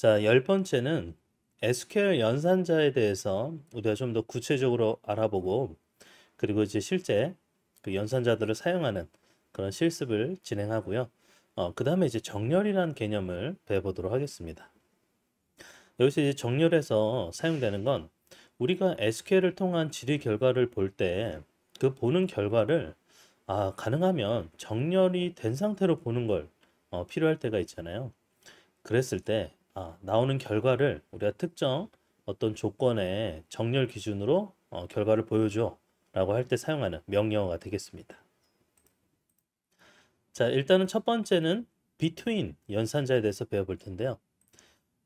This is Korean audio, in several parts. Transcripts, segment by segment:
자, 열 번째는 SQL 연산자에 대해서 우리가 좀 더 구체적으로 알아보고 그리고 이제 실제 그 연산자들을 사용하는 그런 실습을 진행하고요. 어, 그 다음에 이제 정렬이라는 개념을 배워보도록 하겠습니다. 여기서 이제 정렬에서 사용되는 건 우리가 SQL을 통한 질의 결과를 볼 때 그 보는 결과를 아, 가능하면 정렬이 된 상태로 보는 걸 어, 필요할 때가 있잖아요. 그랬을 때 아, 나오는 결과를 우리가 특정 어떤 조건의 정렬 기준으로 어, 결과를 보여줘 라고 할 때 사용하는 명령어가 되겠습니다. 자 일단은 첫 번째는 between 연산자에 대해서 배워볼 텐데요.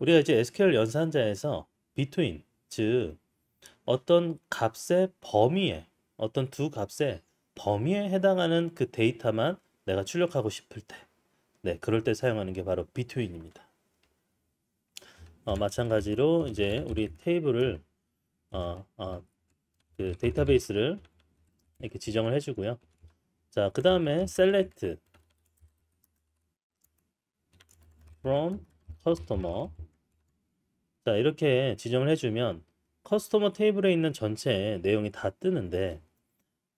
우리가 이제 SQL 연산자에서 between 즉 어떤 값의 범위에 어떤 두 값의 범위에 해당하는 그 데이터만 내가 출력하고 싶을 때 네, 그럴 때 사용하는 게 바로 between입니다. 어, 마찬가지로 이제 우리 테이블을 어, 어, 그 데이터베이스를 이렇게 지정을 해주고요. 자, 그 다음에 select from customer 자, 이렇게 지정을 해주면 커스터머 테이블에 있는 전체 내용이 다 뜨는데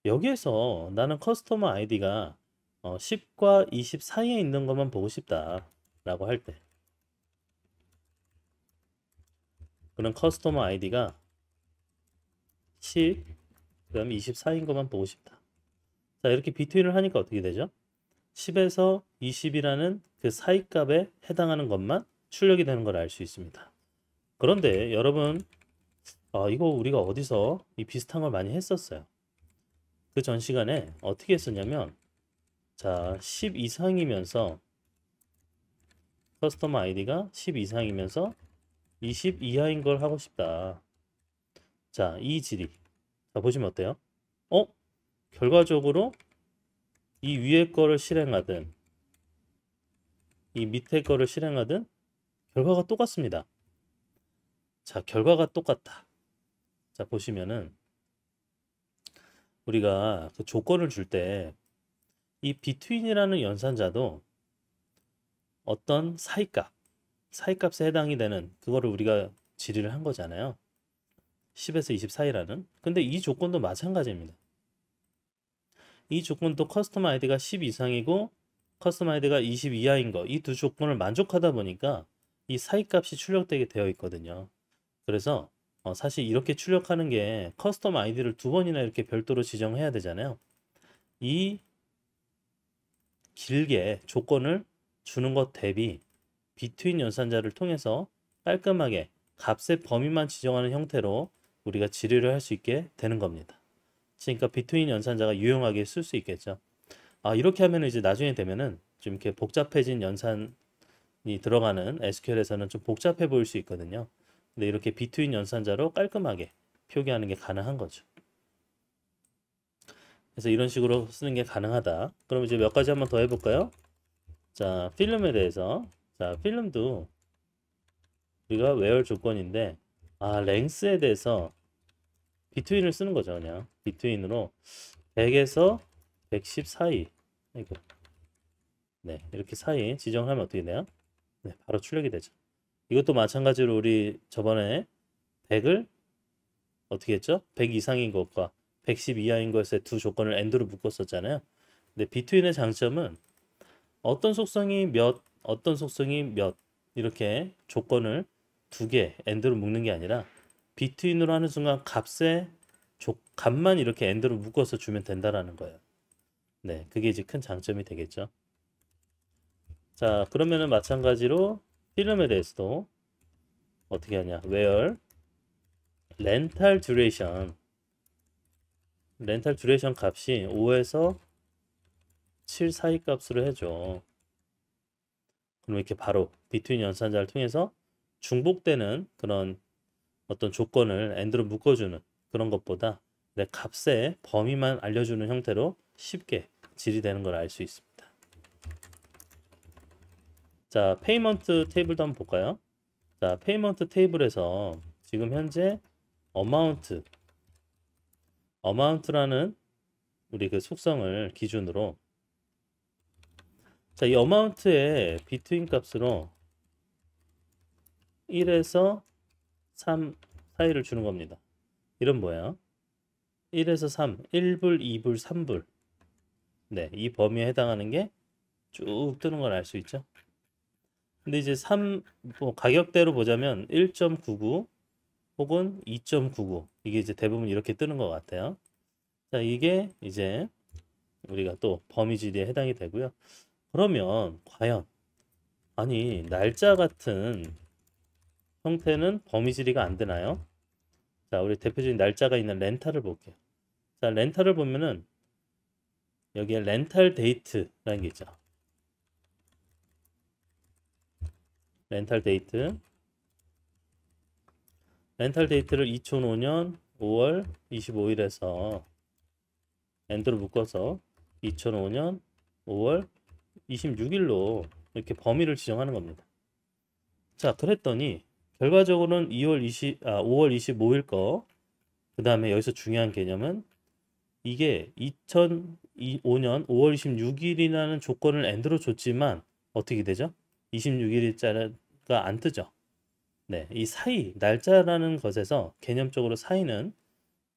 여기에서 나는 커스터머 아이디가 10과 어, 20 사이에 있는 것만 보고 싶다 라고 할때 그럼 커스터머 아이디가 10 그럼 24인 것만 보고 싶다. 자 이렇게 비트윈을 하니까 어떻게 되죠? 10에서 20이라는 그 사이 값에 해당하는 것만 출력이 되는 걸 알 수 있습니다. 그런데 여러분 아, 이거 우리가 어디서 이 비슷한 걸 많이 했었어요. 그 전 시간에 어떻게 했었냐면 자 10 이상이면서 커스터머 아이디가 10 이상이면서 20 이하인 걸 하고 싶다. 자, 이 질이. 자, 보시면 어때요? 어? 결과적으로 이 위에 거를 실행하든 이 밑에 거를 실행하든 결과가 똑같습니다. 자, 결과가 똑같다. 자, 보시면은 우리가 그 조건을 줄 때 이비트윈이라는 연산자도 어떤 사이값 사이값에 해당이 되는 그거를 우리가 질의를 한 거잖아요. 10에서 2 4이라는 근데 이 조건도 마찬가지입니다. 이 조건도 커스텀 아이디가 10 이상이고 커스텀 아이디가 20 이하인 거이 두 조건을 만족하다 보니까 이 사이값이 출력되게 되어 있거든요. 그래서 어, 사실 이렇게 출력하는 게 커스텀 아이디를 두 번이나 이렇게 별도로 지정해야 되잖아요. 이 길게 조건을 주는 것 대비 비트윈 연산자를 통해서 깔끔하게 값의 범위만 지정하는 형태로 우리가 지뢰를 할 수 있게 되는 겁니다. 그러니까 비트윈 연산자가 유용하게 쓸 수 있겠죠. 아, 이렇게 하면 이제 나중에 되면은 좀 이렇게 복잡해진 연산이 들어가는 SQL에서는 좀 복잡해 보일 수 있거든요. 근데 이렇게 비트윈 연산자로 깔끔하게 표기하는 게 가능한 거죠. 그래서 이런 식으로 쓰는 게 가능하다. 그럼 이제 몇 가지 한번 더 해볼까요? 자, 필름에 대해서 자, 필름도 우리가 웨어 조건인데 아, 랭스에 대해서 비트윈을 쓰는 거죠, 그냥. 비트윈으로 100에서 110 사이. 이고 네, 이렇게 사이 지정을 하면 어떻게 되나요? 네, 바로 출력이 되죠. 이것도 마찬가지로 우리 저번에 100을 어떻게 했죠? 100 이상인 것과 110 이하인 것의 두 조건을 엔드로 묶었었잖아요. 근데 비트윈의 장점은 어떤 속성이 몇 어떤 속성이 몇 이렇게 조건을 두개 엔드로 묶는 게 아니라 비트윈으로 하는 순간 값에 조, 값만 이렇게 엔드로 묶어서 주면 된다라는 거예요. 네, 그게 이제 큰 장점이 되겠죠. 자, 그러면은 마찬가지로 필름에 대해서도 어떻게 하냐? where 렌탈 듀레이션 렌탈 듀레이션 값이 5에서 7 사이 값으로 해줘. 그리 이렇게 바로 비트윈 연산자를 통해서 중복되는 그런 어떤 조건을 엔드로 묶어주는 그런 것보다 내 값의 범위만 알려주는 형태로 쉽게 질이 되는 걸 알 수 있습니다. 자, 페이먼트 테이블도 한번 볼까요? 자, 페이먼트 테이블에서 지금 현재 어마운트 어마운트라는 우리 그 속성을 기준으로 자, 이 어마운트의 비트윈 값으로 1에서 3 사이를 주는 겁니다. 이런 뭐예요? 1에서 3, 1불, 2불, 3불. 네, 이 범위에 해당하는 게 쭉 뜨는 걸 알 수 있죠. 근데 이제 3, 뭐 가격대로 보자면 1.99 혹은 2.99 이게 이제 대부분 이렇게 뜨는 것 같아요. 자, 이게 이제 우리가 또 범위 지대에 해당이 되고요. 그러면 과연 아니 날짜 같은 형태는 범위 질리가안 되나요? 자 우리 대표적인 날짜가 있는 렌탈을 볼게요. 자 렌탈을 보면은 여기에 렌탈 데이트라는 게 있죠. 렌탈 데이트 렌탈 데이트를 2005년 5월 25일에서 엔드로 묶어서 2005년 5월 26일로 이렇게 범위를 지정하는 겁니다. 자, 그랬더니 결과적으로는 2월 20, 아, 5월 25일 거, 그 다음에 여기서 중요한 개념은 이게 2005년 5월 26일이라는 조건을 엔드로 줬지만 어떻게 되죠? 26일자가 안 뜨죠. 네, 이 사이, 날짜라는 것에서 개념적으로 사이는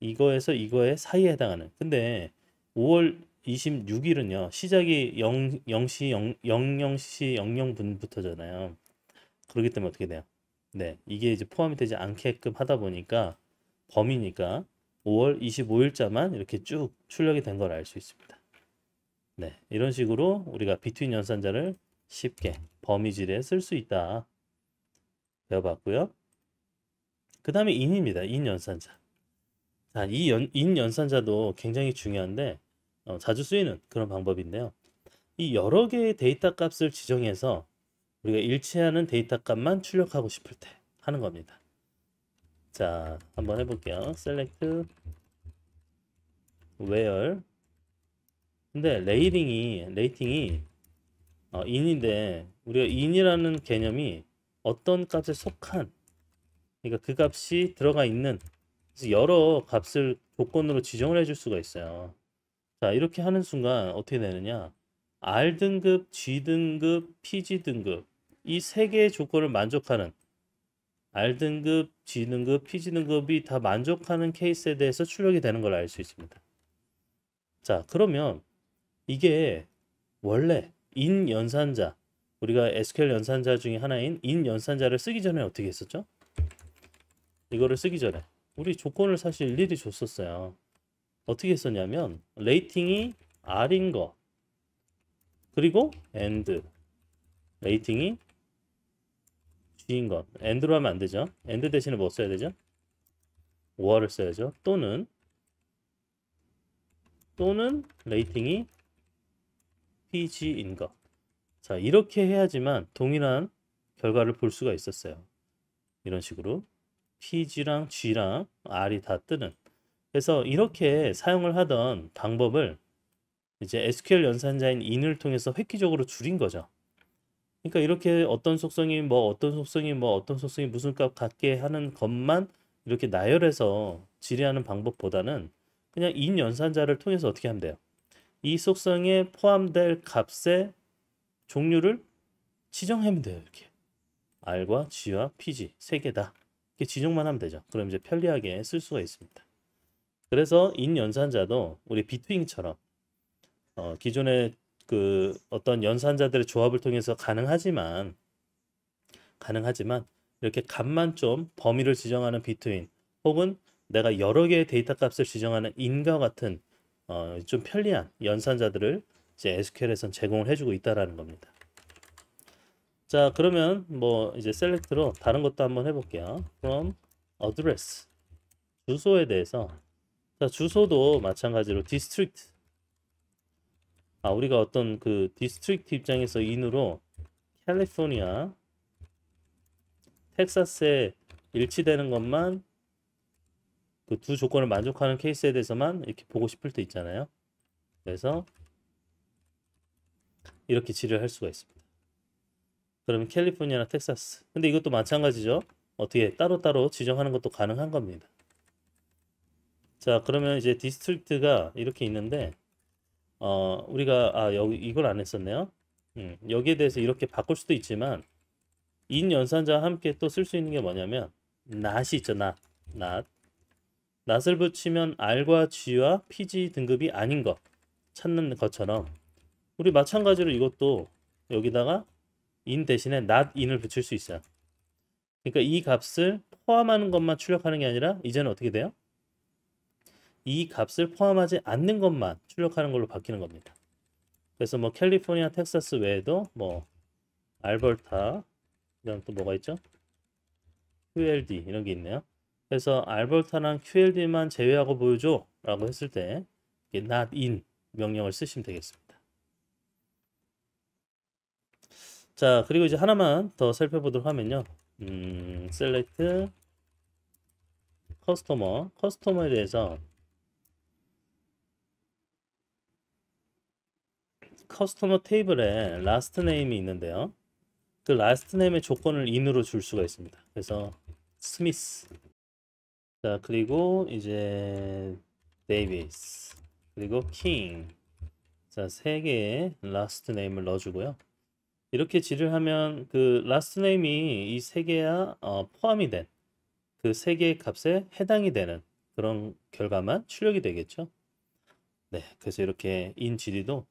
이거에서 이거의 사이에 해당하는. 근데 5월 26일은요. 시작이 0, 0시 0, 00시 00분부터잖아요. 그렇기 때문에 어떻게 돼요? 네. 이게 이제 포함이 되지 않게끔 하다 보니까 범위니까 5월 25일자만 이렇게 쭉 출력이 된 걸 알 수 있습니다. 네. 이런 식으로 우리가 비트윈 연산자를 쉽게 범위질에 쓸 수 있다. 배워봤고요. 그 다음에 인입니다. 인 연산자. 자, 이 연, 인 연산자도 굉장히 중요한데 어, 자주 쓰이는 그런 방법인데요. 이 여러 개의 데이터 값을 지정해서 우리가 일치하는 데이터 값만 출력하고 싶을 때 하는 겁니다. 자, 한번 해볼게요. select where 근데 레이딩이 레이팅이 어, in인데 우리가 in이라는 개념이 어떤 값에 속한 그러니까 그 값이 들어가 있는 여러 값을 조건으로 지정을 해줄 수가 있어요. 자 이렇게 하는 순간 어떻게 되느냐 R등급, G등급, PG등급 이 세 개의 조건을 만족하는 R등급, G등급, PG등급이 다 만족하는 케이스에 대해서 출력이 되는 걸 알 수 있습니다. 자 그러면 이게 원래 인 연산자 우리가 SQL 연산자 중에 하나인 인 연산자를 쓰기 전에 어떻게 했었죠? 이거를 쓰기 전에 우리 조건을 사실 일일이 줬었어요. 어떻게 했었냐면 레이팅이 R인 거 그리고 AND 레이팅이 G인 것 AND로 하면 안 되죠 AND 대신에 뭐 써야 되죠? OR을 써야죠 또는 또는 레이팅이 PG인 것 자, 이렇게 해야지만 동일한 결과를 볼 수가 있었어요. 이런 식으로 PG랑 G랑 R이 다 뜨는 그래서 이렇게 사용을 하던 방법을 이제 SQL 연산자인 인을 통해서 획기적으로 줄인 거죠. 그러니까 이렇게 어떤 속성이 뭐 어떤 속성이 뭐 어떤 속성이 무슨 값갖게 하는 것만 이렇게 나열해서 질의하는 방법보다는 그냥 인 연산자를 통해서 어떻게 하면 돼요? 이 속성에 포함될 값의 종류를 지정하면 돼요. 이렇게 R과 G와 PG 세 개다. 이렇게 지정만 하면 되죠. 그럼 이제 편리하게 쓸 수가 있습니다. 그래서 인연산자도 우리 비트윙처럼 어, 기존의 그 어떤 연산자들의 조합을 통해서 가능하지만 가능하지만 이렇게 값만 좀 범위를 지정하는 비트윈 혹은 내가 여러 개의 데이터 값을 지정하는 인과 같은 어, 좀 편리한 연산자들을 이제 SQL에선 제공을 해주고 있다라는 겁니다. 자 그러면 뭐 이제 셀렉트로 다른 것도 한번 해볼게요. 그럼 어드레스 주소에 대해서 자 주소도 마찬가지로 디스트릭트 아 우리가 어떤 그 디스트릭트 입장에서 인으로 캘리포니아 텍사스에 일치되는 것만 그 두 조건을 만족하는 케이스에 대해서만 이렇게 보고 싶을 때 있잖아요 그래서 이렇게 지뢰를 할 수가 있습니다 그러면 캘리포니아나 텍사스 근데 이것도 마찬가지죠 어떻게 따로따로 지정하는 것도 가능한 겁니다 자 그러면 이제 디스트릭트가 이렇게 있는데 어 우리가 아 여기 이걸 안 했었네요 음, 여기에 대해서 이렇게 바꿀 수도 있지만 인 연산자와 함께 또 쓸 수 있는 게 뭐냐면 낫이 있죠 n 낫낫을 붙이면 r과 g와 pg 등급이 아닌 것 찾는 것처럼 우리 마찬가지로 이것도 여기다가 인 대신에 낫인을 붙일 수 있어요 그러니까 이 값을 포함하는 것만 출력하는 게 아니라 이제는 어떻게 돼요? 이 값을 포함하지 않는 것만 출력하는 걸로 바뀌는 겁니다. 그래서 뭐 캘리포니아, 텍사스 외에도 뭐 알버타 이런 또 뭐가 있죠? QLD 이런 게 있네요. 그래서 알버타랑 QLD만 제외하고 보여줘 라고 했을 때 not in 명령을 쓰시면 되겠습니다. 자 그리고 이제 하나만 더 살펴보도록 하면요. 음, select customer, customer에 대해서 커스터머 테이블에 라스트 네임이 있는데요. 그 라스트 네임의 조건을 인으로 줄 수가 있습니다. 그래서 스미스. 자, 그리고 이제 데이비스. 그리고 킹. 자, 세 개의 라스트 네임을 넣어 주고요. 이렇게 지를 하면 그 라스트 네임이 이 세 개야 어, 포함이 된 그 세 개의 값에 해당이 되는 그런 결과만 출력이 되겠죠. 네, 그래서 이렇게 인지리도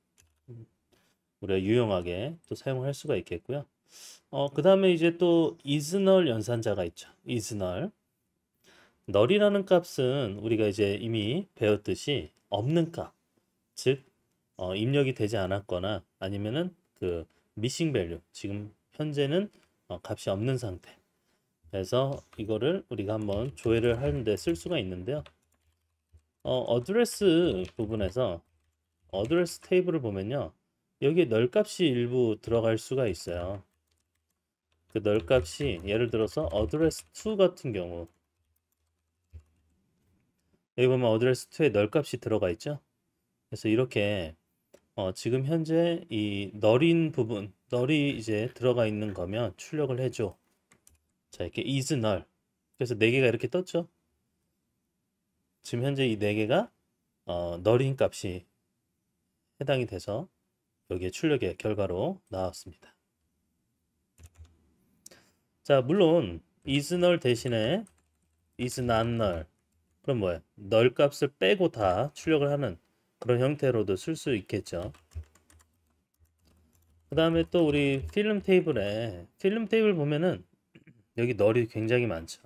우리가 유용하게 또 사용할 수가 있겠고요. 어, 그 다음에 이제 또 이즈널 연산자가 있죠. 이즈널. 널이라는 값은 우리가 이제 이미 배웠듯이 없는 값, 즉 어, 입력이 되지 않았거나 아니면은 그 미싱 밸류, 지금 현재는 어, 값이 없는 상태. 그래서 이거를 우리가 한번 조회를 하는데 쓸 수가 있는데요. 어, 어드레스 부분에서 어드레스 테이블을 보면요. 여기에 널값이 일부 들어갈 수가 있어요. 그 널값이 예를 들어서 address 2 같은 경우 여기 보면 address 2에 널값이 들어가 있죠. 그래서 이렇게 어, 지금 현재 이 널인 부분 널이 이제 들어가 있는 거면 출력을 해줘. 자 이렇게 is 널 그래서 4개가 이렇게 떴죠. 지금 현재 이 4개가 어, 널인 값이 해당이 돼서 여기에 출력의 결과로 나왔습니다. 자 물론 is null 대신에 is not null 그럼 뭐야널 값을 빼고 다 출력을 하는 그런 형태로도 쓸 수 있겠죠. 그 다음에 또 우리 필름 테이블에 필름 테이블 보면은 여기 널이 굉장히 많죠.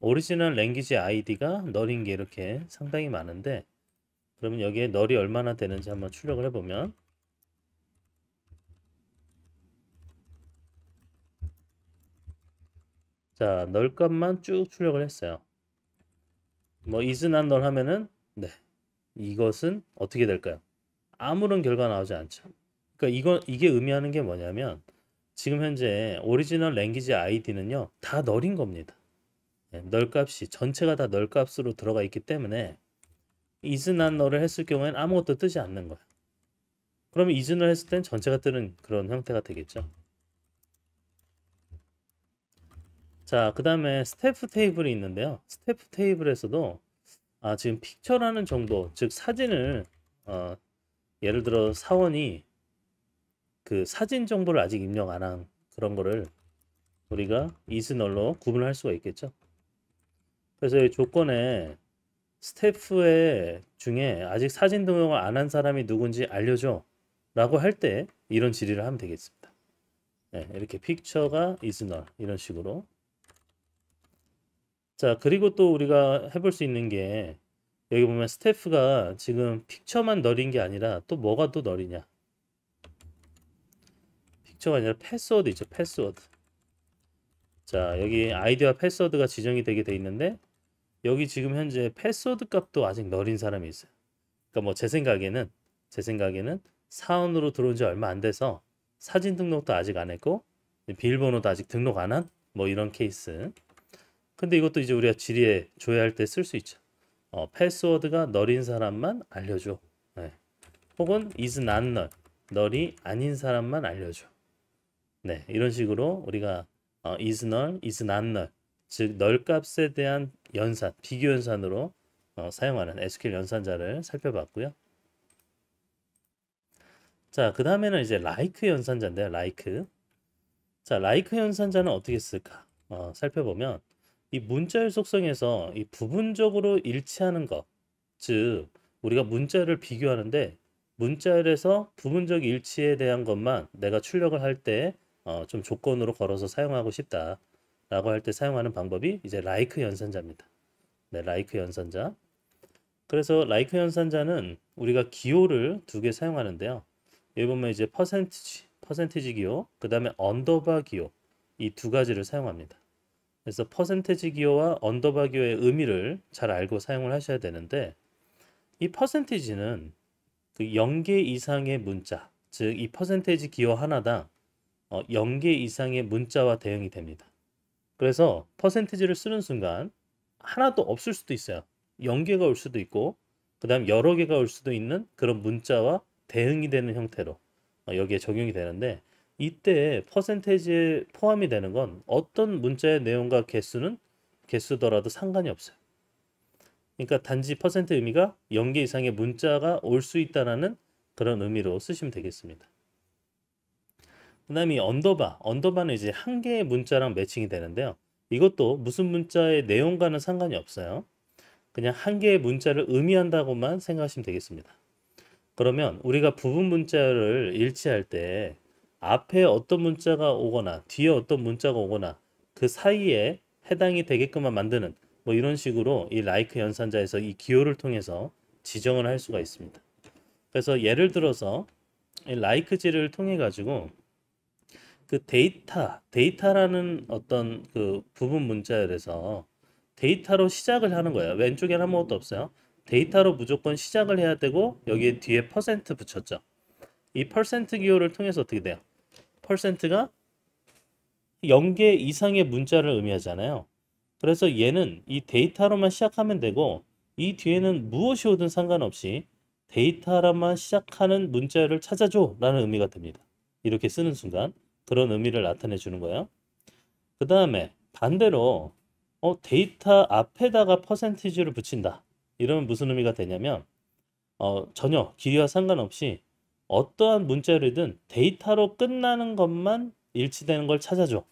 오리지널 랭귀지 아이디가 널인 게 이렇게 상당히 많은데 그러면 여기에 널이 얼마나 되는지 한번 출력을 해보면 자, 그러니까 널 값만 쭉 출력을 했어요. 뭐 is not 널 하면은 네. 이것은 어떻게 될까요? 아무런 결과 나오지 않죠. 그러니까 이거 이게 의미하는 게 뭐냐면 지금 현재 오리지널 랭귀지 아이디는요. 다 널인 겁니다. 네, 널 값이 전체가 다 널 값으로 들어가 있기 때문에 is not 널을 했을 경우에는 아무것도 뜨지 않는 거예요. 그러면 is 널 했을 땐 전체가 뜨는 그런 형태가 되겠죠. 자, 그 다음에 스태프 테이블이 있는데요. 스태프 테이블에서도 아, 지금 픽처라는 정보, 즉 사진을 어, 예를 들어 사원이 그 사진 정보를 아직 입력 안 한 그런 거를 우리가 이스널로 구분할 수가 있겠죠. 그래서 이 조건에 스태프의 중에 아직 사진 등록을 안 한 사람이 누군지 알려줘 라고 할 때 이런 질의를 하면 되겠습니다. 네, 이렇게 픽처가 이스널 이런 식으로 자, 그리고 또 우리가 해볼 수 있는 게 여기 보면 스태프가 지금 픽처만 널인 게 아니라 또 뭐가 또 널이냐. 픽처가 아니라 패스워드 있죠. 패스워드. 자, 여기 아이디와 패스워드가 지정이 되게 돼 있는데 여기 지금 현재 패스워드 값도 아직 널인 사람이 있어요. 그러니까 뭐 제 생각에는 제 생각에는 사원으로 들어온 지 얼마 안 돼서 사진 등록도 아직 안 했고 비밀번호도 아직 등록 안 한 뭐 이런 케이스 근데 이것도 이제 우리가 질의에 조회할 때 쓸 수 있죠. 어, 패스워드가 널인 사람만 알려줘. 네. 혹은 is not 널, 널이 아닌 사람만 알려줘. 네, 이런 식으로 우리가 어, is 널, is not 널, 즉널 값에 대한 연산, 비교 연산으로 어, 사용하는 SQL 연산자를 살펴봤고요. 자, 그 다음에는 이제 like 연산자인데요. like. 자, like 연산자는 어떻게 쓸까? 어, 살펴보면 이 문자열 속성에서 이 부분적으로 일치하는 것, 즉 우리가 문자열을 비교하는데 문자열에서 부분적 일치에 대한 것만 내가 출력을 할 때좀 어 조건으로 걸어서 사용하고 싶다 라고 할 때 사용하는 방법이 이제 라이크 연산자입니다. 네, 라이크 연산자. 그래서 라이크 연산자는 우리가 기호를 두 개 사용하는데요. 여기 보면 이제 퍼센티지, 퍼센티지 기호, 그 다음에 언더바 기호 이 두 가지를 사용합니다. 그래서 퍼센테지 기호와 언더바 기호의 의미를 잘 알고 사용을 하셔야 되는데 이퍼센테지는그 0개 이상의 문자, 즉 이 퍼센테지 기호 하나당 어, 0개 이상의 문자와 대응이 됩니다. 그래서 퍼센테지를 쓰는 순간 하나도 없을 수도 있어요. 0개가 올 수도 있고 그 다음 여러 개가 올 수도 있는 그런 문자와 대응이 되는 형태로 어, 여기에 적용이 되는데 이때 퍼센테이지에 포함이 되는 건 어떤 문자의 내용과 개수는 개수더라도 상관이 없어요. 그러니까 단지 퍼센트 의미가 0개 이상의 문자가 올 수있다는 그런 의미로 쓰시면 되겠습니다. 그 다음에 언더바, 언더바는 이제 한 개의 문자랑 매칭이 되는데요. 이것도 무슨 문자의 내용과는 상관이 없어요. 그냥 한 개의 문자를 의미한다고만 생각하시면 되겠습니다. 그러면 우리가 부분 문자를 일치할 때 앞에 어떤 문자가 오거나 뒤에 어떤 문자가 오거나 그 사이에 해당이 되게끔만 만드는 뭐 이런 식으로 이 like 연산자에서 이 기호를 통해서 지정을 할 수가 있습니다. 그래서 예를 들어서 이 like지를 통해 가지고 그 데이터, 데이터라는 어떤 그 부분 문자열에서 데이터로 시작을 하는 거예요. 왼쪽에는 아무것도 없어요. 데이터로 무조건 시작을 해야 되고 여기에 뒤에 퍼센트 붙였죠. 이 퍼센트 기호를 통해서 어떻게 돼요? 퍼센트가 0개 이상의 문자를 의미하잖아요. 그래서 얘는 이 데이터로만 시작하면 되고 이 뒤에는 무엇이 오든 상관없이 데이터로만 시작하는 문자를 찾아줘 라는 의미가 됩니다. 이렇게 쓰는 순간 그런 의미를 나타내 주는 거예요. 그 다음에 반대로 어, 데이터 앞에다가 퍼센티지를 붙인다. 이러면 무슨 의미가 되냐면 어, 전혀 길이와 상관없이 어떠한 문자를든 데이터로 끝나는 것만 일치되는 걸 찾아줘.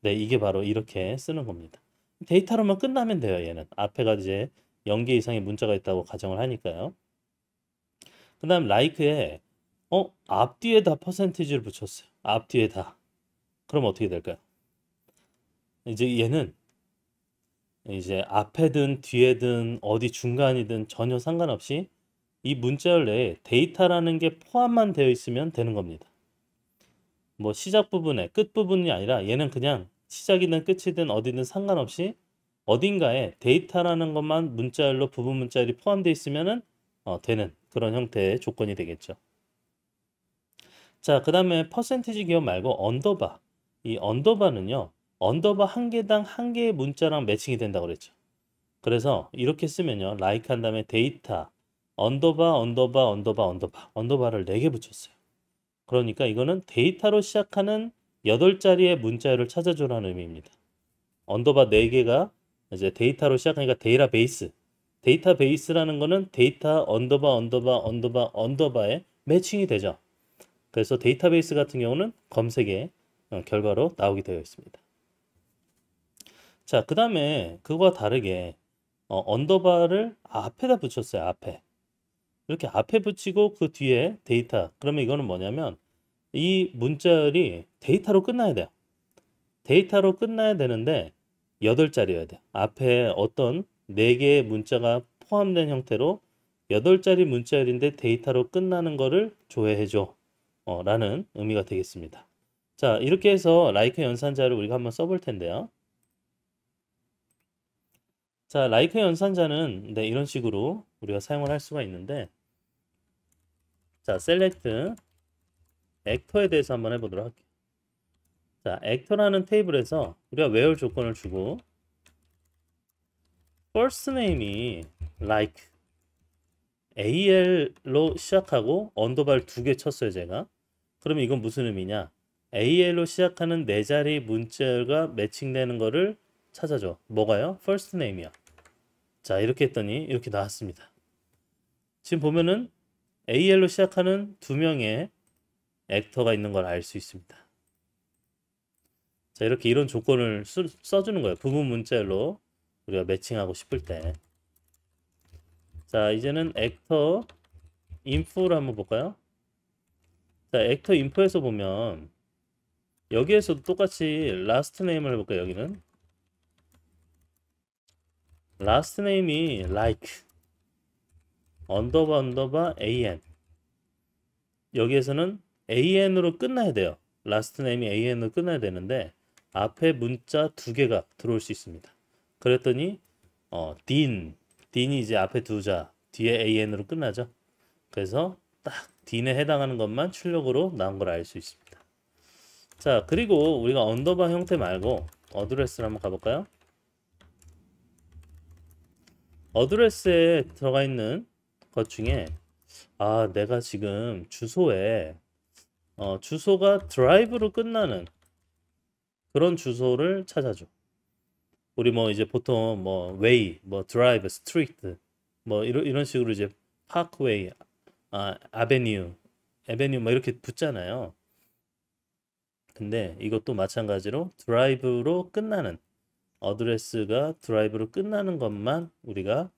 네, 이게 바로 이렇게 쓰는 겁니다. 데이터로만 끝나면 돼요, 얘는. 앞에가 이제 0개 이상의 문자가 있다고 가정을 하니까요. 그 다음 like에 어? 앞뒤에 다 퍼센티지를 붙였어요. 앞뒤에 다. 그럼 어떻게 될까요? 이제 얘는 이제 앞에든 뒤에든 어디 중간이든 전혀 상관없이 이 문자열 내에 데이터라는 게 포함만 되어 있으면 되는 겁니다. 뭐 시작 부분에 끝 부분이 아니라 얘는 그냥 시작이든 끝이든 어디든 상관없이 어딘가에 데이터라는 것만 문자열로 부분 문자열이 포함되어 있으면 어, 되는 그런 형태의 조건이 되겠죠. 자, 그 다음에 퍼센티지 기업 말고 언더바. 이 언더바는요. 언더바 한 개당 한 개의 문자랑 매칭이 된다고 그랬죠. 그래서 이렇게 쓰면요. like 한 다음에 데이터, 언더바, 언더바, 언더바, 언더바, 언더바를 4개 붙였어요. 그러니까 이거는 데이터로 시작하는 8자리의 문자열을 찾아주라는 의미입니다. 언더바 4개가 이제 데이터로 시작하니까 데이터베이스. 데이터베이스라는 거는 데이터 언더바, 언더바, 언더바, 언더바에 매칭이 되죠. 그래서 데이터베이스 같은 경우는 검색의 어, 결과로 나오게 되어 있습니다. 자, 그 다음에 그거와 다르게 어, 언더바를 앞에다 붙였어요. 앞에. 이렇게 앞에 붙이고 그 뒤에 데이터 그러면 이거는 뭐냐면 이 문자열이 데이터로 끝나야 돼요 데이터로 끝나야 되는데 8자리여야 돼요 앞에 어떤 4개의 문자가 포함된 형태로 8자리 문자열인데 데이터로 끝나는 거를 조회해줘 어, 라는 의미가 되겠습니다 자 이렇게 해서 라이크 연산자를 우리가 한번 써볼 텐데요 자 라이크 연산자는 네, 이런 식으로 우리가 사용을 할 수가 있는데 자, s e l 액터에 대해서 한번 해보도록 할게요. 자, 액터라는 테이블에서 우리가 외울 조건을 주고 first name이 like al로 시작하고 언더발 두 개 쳤어요, 제가. 그러면 이건 무슨 의미냐? al로 시작하는 네 자리 문자가 매칭되는 거를 찾아줘. 뭐가요? first name이야. 자, 이렇게 했더니 이렇게 나왔습니다. 지금 보면은 AL로 시작하는 두 명의 액터가 있는 걸 알 수 있습니다. 자 이렇게 이런 조건을 쓰, 써주는 거예요. 부분 문자로 우리가 매칭하고 싶을 때. 자 이제는 액터 인포를 한번 볼까요? 자 액터 인포에서 보면 여기에서도 똑같이 last n a m e 을 해볼까요? 여기는 last n a m e 이 like 언더바 언더바 an 여기에서는 an으로 끝나야 돼요. 라스트 네임이 an으로 끝나야 되는데 앞에 문자 두 개가 들어올 수 있습니다. 그랬더니 어, 딘, 딘이 이제 앞에 두 자, 뒤에 an으로 끝나죠. 그래서 딱 딘에 해당하는 것만 출력으로 나온 걸 알 수 있습니다. 자, 그리고 우리가 언더바 형태 말고 어드레스를 한번 가볼까요? 어드레스에 들어가 있는 것 중에 아 내가 지금 주소에 어, 주소가 드라이브로 끝나는 그런 주소를 찾아줘. 우리 뭐 이제 보통 뭐 웨이, 뭐 드라이브, 스트리트 뭐 이런 이런 식으로 이제 파크웨이, 아 아베뉴, 에베뉴 뭐 이렇게 붙잖아요. 근데 이것도 마찬가지로 드라이브로 끝나는 어드레스가 드라이브로 끝나는 것만 우리가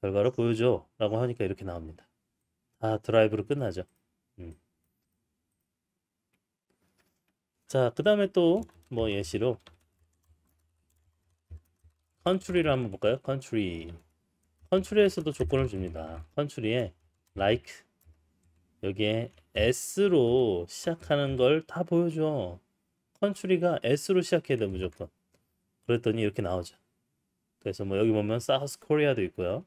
결과를 보여줘 라고 하니까 이렇게 나옵니다. 아 드라이브로 끝나죠. 음. 자그 다음에 또 뭐 예시로 컨트리를 한번 볼까요? 컨트리 컨트리에서도 조건을 줍니다. 컨트리에 like 여기에 s로 시작하는 걸 다 보여줘. 컨트리가 s로 시작해야 돼 무조건. 그랬더니 이렇게 나오죠. 그래서 뭐 여기 보면 사우스 코리아도 있고요.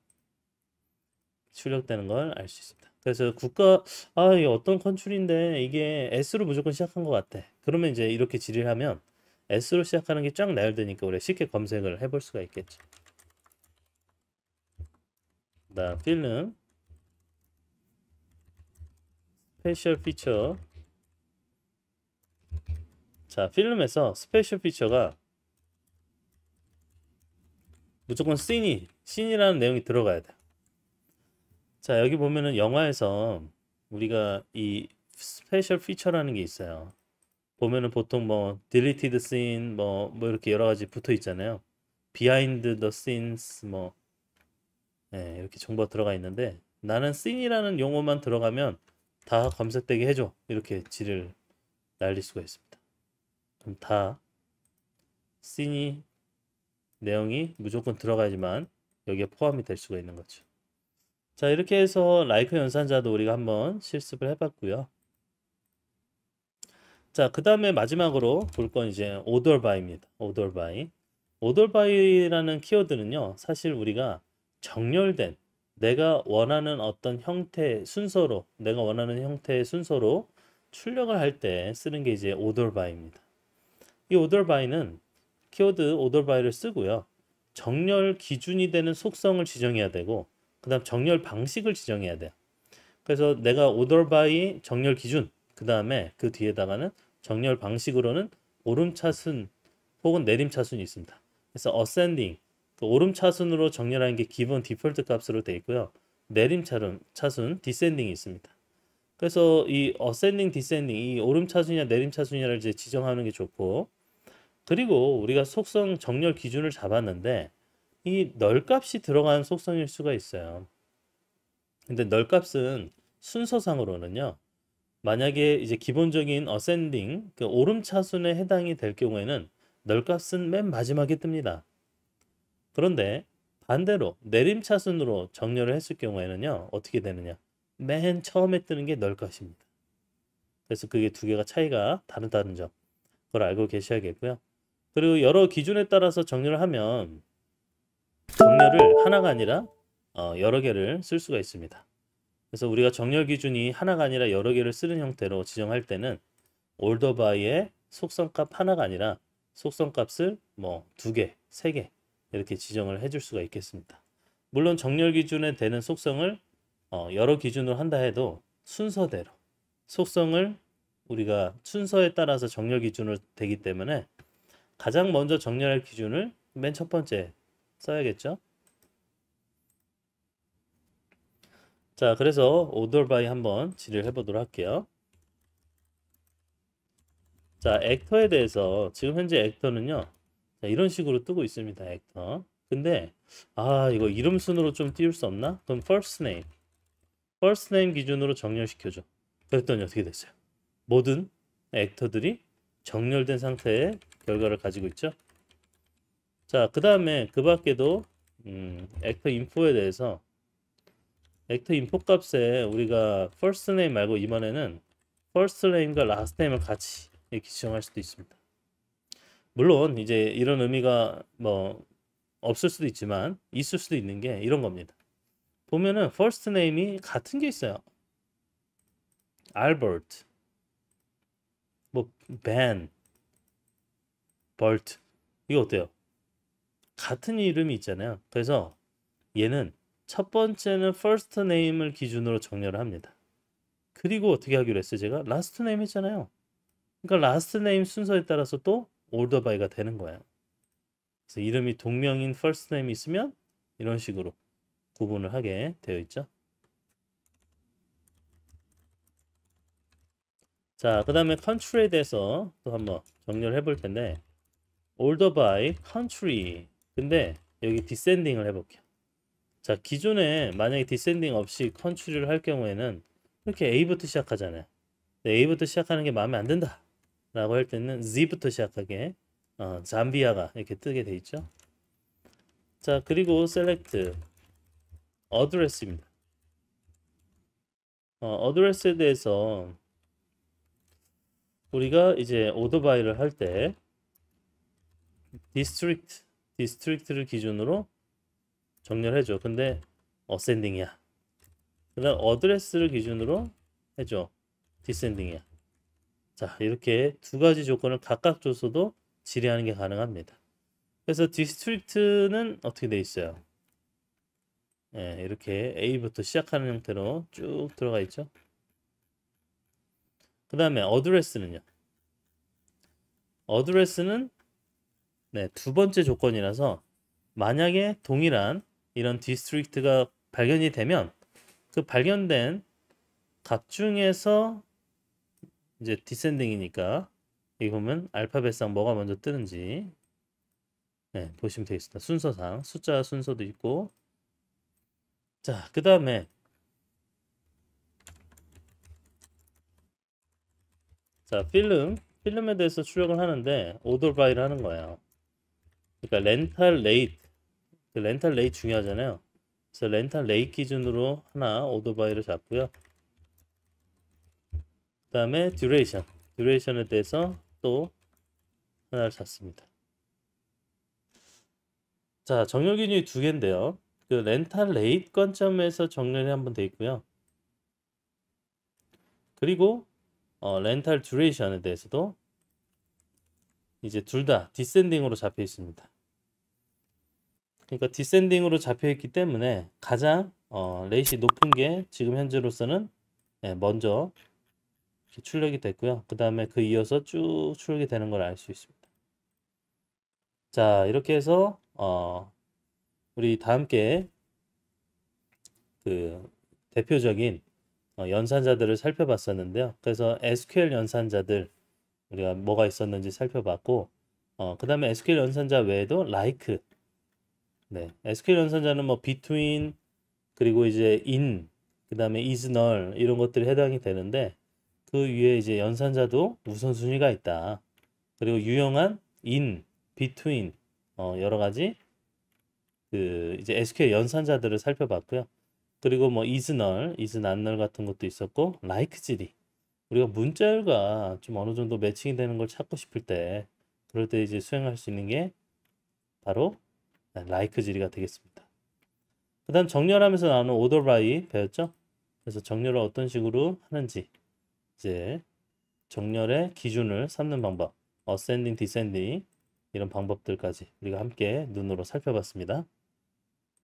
출력되는 걸 알 수 있습니다. 그래서 국가 아 이게 어떤 컨트리인데 이게 S로 무조건 시작한 것 같아. 그러면 이제 이렇게 질의를 하면 S로 시작하는 게 쫙 나열되니까 우리 쉽게 검색을 해 볼 수가 있겠죠. 나 필름 스페셜 피처 자 필름에서 스페셜 피처가 무조건 씬이 씬이라는 내용이 들어가야 돼. 자 여기 보면은 영화에서 우리가 이 스페셜 피처라는 게 있어요. 보면은 보통 뭐 deleted scene 뭐, 뭐 이렇게 여러 가지 붙어 있잖아요. behind the scenes 뭐 네, 이렇게 정보가 들어가 있는데 나는 scene이라는 용어만 들어가면 다 검색되게 해줘 이렇게 질을 날릴 수가 있습니다. 그럼 다 scene이 내용이 무조건 들어가지만 여기에 포함이 될 수가 있는 거죠. 자 이렇게 해서 라이크 연산자도 우리가 한번 실습을 해봤고요. 자 그 다음에 마지막으로 볼 건 이제 오돌바입니다. 오돌바이. 오돌바이라는 키워드는요. 사실 우리가 정렬된 내가 원하는 어떤 형태 순서로 내가 원하는 형태의 순서로 출력을 할 때 쓰는 게 이제 오돌바입니다. 이이 오돌바이는 키워드 오돌바이를 쓰고요. 정렬 기준이 되는 속성을 지정해야 되고 그 다음 정렬 방식을 지정해야 돼요. 그래서 내가 오 r 바이 정렬 기준 그 다음에 그 뒤에다가는 정렬 방식으로는 오름차순 혹은 내림차순이 있습니다. 그래서 ascending 그 오름차순으로 정렬하는 게 기본 디폴트 값으로 되어 있고요. 내림차순 descending이 있습니다. 그래서 이 ascending, descending 이 오름차순이냐 내림차순이냐를 이제 지정하는 게 좋고 그리고 우리가 속성 정렬 기준을 잡았는데 이 널값이 들어간 속성일 수가 있어요. 근데 널값은 순서상으로는요. 만약에 이제 기본적인 어센딩 그 오름차순에 해당이 될 경우에는 널값은 맨 마지막에 뜹니다. 그런데 반대로 내림차순으로 정렬을 했을 경우에는요. 어떻게 되느냐. 맨 처음에 뜨는 게 널값입니다. 그래서 그게 두 개가 차이가 다르다는 점. 그걸 알고 계셔야겠고요. 그리고 여러 기준에 따라서 정렬을 하면 정렬을 하나가 아니라 어, 여러 개를 쓸 수가 있습니다. 그래서 우리가 정렬 기준이 하나가 아니라 여러 개를 쓰는 형태로 지정할 때는 올더 바이의 속성값 하나가 아니라 속성값을 뭐 두 개, 세 개 이렇게 지정을 해 줄 수가 있겠습니다. 물론 정렬 기준에 되는 속성을 어, 여러 기준으로 한다 해도 순서대로 속성을 우리가 순서에 따라서 정렬 기준으로 되기 때문에 가장 먼저 정렬할 기준을 맨 첫 번째 써야겠죠? 자, 그래서 오돌바이 한번 질의를 해보도록 할게요. 자, 액터에 대해서 지금 현재 액터는요. 자, 이런 식으로 뜨고 있습니다. 액터. 근데 아, 이거 이름 순으로 좀 띄울 수 없나? 그럼 first name. first name 기준으로 정렬시켜 줘. 그랬더니 어떻게 됐어요? 모든 액터들이 정렬된 상태의 결과를 가지고 있죠. 자, 그 다음에 그 밖에도 음, 액터 인포에 대해서 액터 인포 값에 우리가 first name 말고 이번에는 first name과 last name을 같이 이렇게 지정할 수도 있습니다. 물론 이제 이런 의미가 뭐 없을 수도 있지만 있을 수도 있는 게 이런 겁니다. 보면은 first name이 같은 게 있어요. Albert, 뭐 Ben, Bert 이거 어때요? 같은 이름이 있잖아요. 그래서 얘는 첫 번째는 first name을 기준으로 정렬을 합니다. 그리고 어떻게 하기로 했어요? 제가 last name 했잖아요. 그러니까 last name 순서에 따라서 또 o l d e r by가 되는 거예요. 그래서 이름이 동명인 first name이 있으면 이런 식으로 구분을 하게 되어 있죠. 자, 그 다음에 country에 대해서 또 한번 정렬해 볼 텐데 o l d e r by country 근데 여기 디센딩을 해볼게요. 자 기존에 만약에 디센딩 없이 컨트롤을 할 경우에는 이렇게 A부터 시작하잖아요. A부터 시작하는 게 마음에 안 든다 라고 할 때는 Z부터 시작하게 어, 잠비아가 이렇게 뜨게 돼 있죠. 자 그리고 select address입니다. 어, address에 대해서 우리가 이제 오더바이를 할 때 디스트릭트 디스트릭트를 기준으로 정렬해줘. 근데 어센딩이야. 그다음 어드레스를 기준으로 해줘. 디센딩이야. 자 이렇게 두 가지 조건을 각각 줬어도 질의하는 게 가능합니다. 그래서 디스트릭트는 어떻게 돼 있어요? 예, 이렇게 A부터 시작하는 형태로 쭉 들어가 있죠. 그 다음에 어드레스는요. 어드레스는 네, 두 번째 조건이라서 만약에 동일한 이런 디스트릭트가 발견이 되면 그 발견된 값 중에서 이제 디센딩이니까 이거 보면 알파벳상 뭐가 먼저 뜨는지 네, 보시면 되겠습니다. 순서상 숫자 순서도 있고 자, 그 다음에 자, 필름 필름에 대해서 출력을 하는데 오돌바이를 하는 거예요. 그러니까 렌탈 레이트 그 렌탈 레이트 중요하잖아요. 그래서 렌탈 레이트 기준으로 하나 오토바이를 잡고요. 그 다음에 듀레이션 듀레이션에 대해서 또 하나를 잡습니다. 자 정렬 기준이 두 개인데요. 그 렌탈 레이트 관점에서 정렬이 한번 돼 있고요. 그리고 어, 렌탈 듀레이션에 대해서도 이제 둘 다 디센딩으로 잡혀 있습니다. 그러니까 디센딩으로 잡혀 있기 때문에 가장 어, 레이시 높은 게 지금 현재로서는 네, 먼저 출력이 됐고요. 그 다음에 그 이어서 쭉 출력이 되는 걸 알 수 있습니다. 자 이렇게 해서 어, 우리 다음께그 대표적인 어, 연산자들을 살펴봤었는데요. 그래서 SQL 연산자들 우리가 뭐가 있었는지 살펴봤고 어, 그 다음에 SQL 연산자 외에도 like 네, SQL 연산자는 뭐 between 그리고 이제 in 그 다음에 is null 이런 것들이 해당이 되는데 그 위에 이제 연산자도 우선순위가 있다. 그리고 유용한 in, between 어, 여러 가지 그 이제 SQL 연산자들을 살펴봤고요. 그리고 뭐 is null, is not null 같은 것도 있었고 like 질이 우리가 문자열과 좀 어느 정도 매칭이 되는 걸 찾고 싶을 때 그럴 때 이제 수행할 수 있는 게 바로 라이크 네, 지리가 되겠습니다. 그 다음 정렬하면서 나오는 오더 바이 배웠죠? 그래서 정렬을 어떤 식으로 하는지 이제 정렬의 기준을 삼는 방법 어센딩, 디센딩 이런 방법들까지 우리가 함께 눈으로 살펴봤습니다.